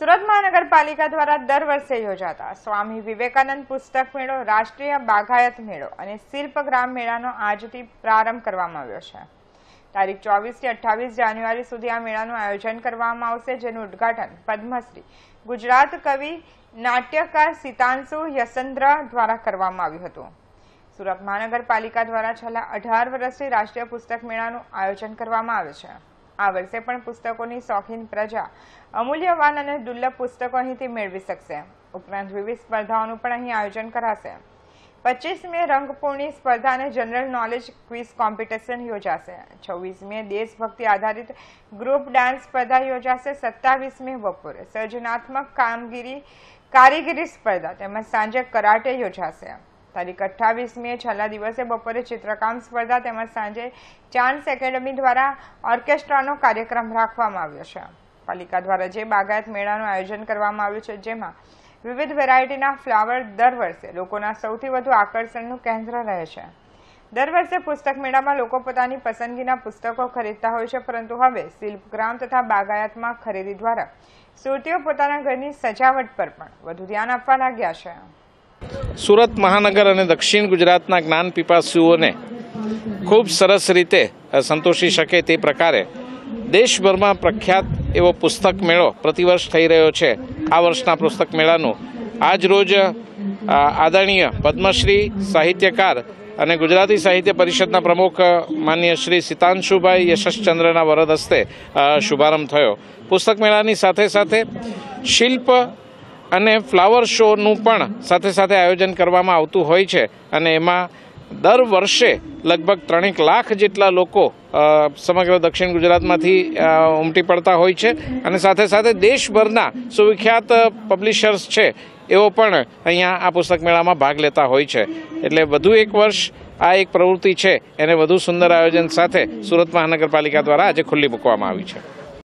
સુરત મહાનગરપાલિકા દ્વારા દર વર્ષે યોજાતા સ્વામી વિવેકાનંદ પુસ્તક મેળો રાષ્ટ્રીય બાગાયત મેળો અને શિલ્પ ગ્રામ મેળાનો આજથી પ્રારંભ કરવામાં આવ્યો છે તારીખ ચોવીસથી અઠ્ઠાવીસ જાન્યુઆરી સુધી આ મેળાનું આયોજન કરવામાં આવશે જેનું ઉદ્ઘાટન પદ્મશ્રી ગુજરાત કવિ નાટ્યકાર સીતાંશુ યસંદ્ર દ્વારા કરવામાં આવ્યું હતું સુરત મહાનગરપાલિકા દ્વારા છેલ્લા અઢાર વર્ષથી રાષ્ટ્રીય પુસ્તક મેળાનું આયોજન કરવામાં આવે છે આ વર્ષે પણ પુસ્તકોની શોખીન પ્રજા અમૂલ્યવાન અને દુર્લભ પુસ્તકો અહીંથી મેળવી શકશે ઉપરાંત વિવિધ સ્પર્ધાઓનું પણ અહીં આયોજન કરાશે પચીસમી રંગપૂર્ણી સ્પર્ધા અને જનરલ નોલેજ ક્વિઝ કોમ્પિટિશન યોજાશે છવ્વીસમી દેશભક્તિ આધારિત ગ્રુપ ડાન્સ સ્પર્ધા યોજાશે સત્તાવીસમી બપોરે સર્જનાત્મક કામગીરી કારીગીરી સ્પર્ધા તેમજ સાંજે કરાટે યોજાશે તારીખ અઠ્ઠાવીસ છેલ્લા દિવસે બપોરે ચિત્રકામ સ્પર્ધા તેમજ સાંજે ચાન્સ એકેડમી દ્વારા ઓર્કેસ્ટ્રાનો કાર્યક્રમ રાખવામાં આવ્યો છે પાલિકા દ્વારા જે બાગાયત મેળાનું આયોજન કરવામાં આવ્યું છે જેમાં વિવિધ વેરાયટીના ફ્લાવર દર વર્ષે લોકોના સૌથી વધુ આકર્ષણનું કેન્દ્ર રહે છે દર વર્ષે પુસ્તક મેળામાં લોકો પોતાની પસંદગીના પુસ્તકો ખરીદતા હોય છે પરંતુ હવે શિલ્પગ્રામ તથા બાગાયતમાં ખરીદી દ્વારા સુરતીઓ પોતાના ઘરની સજાવટ પર પણ વધુ ધ્યાન આપવા લાગ્યા છે સુરત મહાનગર અને દક્ષિણ ગુજરાતના જ્ઞાન પીપાસીઓને ખૂબ સરસ રીતે સંતોષી શકે તે પ્રકારે દેશભરમાં પ્રખ્યાત એવો પુસ્તક મેળો પ્રતિવર્ષ થઈ રહ્યો છે આ વર્ષના પુસ્તક મેળાનું આજરોજ આદરણીય પદ્મશ્રી સાહિત્યકાર અને ગુજરાતી સાહિત્ય પરિષદના પ્રમુખ માન્ય શ્રી સિતાંશુભાઈ યશચંદ્રના વરદ હસ્તે શુભારંભ થયો પુસ્તક મેળાની સાથે સાથે શિલ્પ અને ફ્લાવર શોનું પણ સાથે સાથે આયોજન કરવામાં આવતું હોય છે અને એમાં દર વર્ષે લગભગ ત્રણેક લાખ જેટલા લોકો સમગ્ર દક્ષિણ ગુજરાતમાંથી ઉમટી પડતા હોય છે અને સાથે સાથે દેશભરના સુવિખ્યાત પબ્લિશર્સ છે એઓ પણ અહીંયા આ પુસ્તક મેળામાં ભાગ લેતા હોય છે એટલે વધુ એક વર્ષ આ એક પ્રવૃત્તિ છે એને વધુ સુંદર આયોજન સાથે સુરત મહાનગરપાલિકા દ્વારા આજે ખુલ્લી મૂકવામાં આવી છે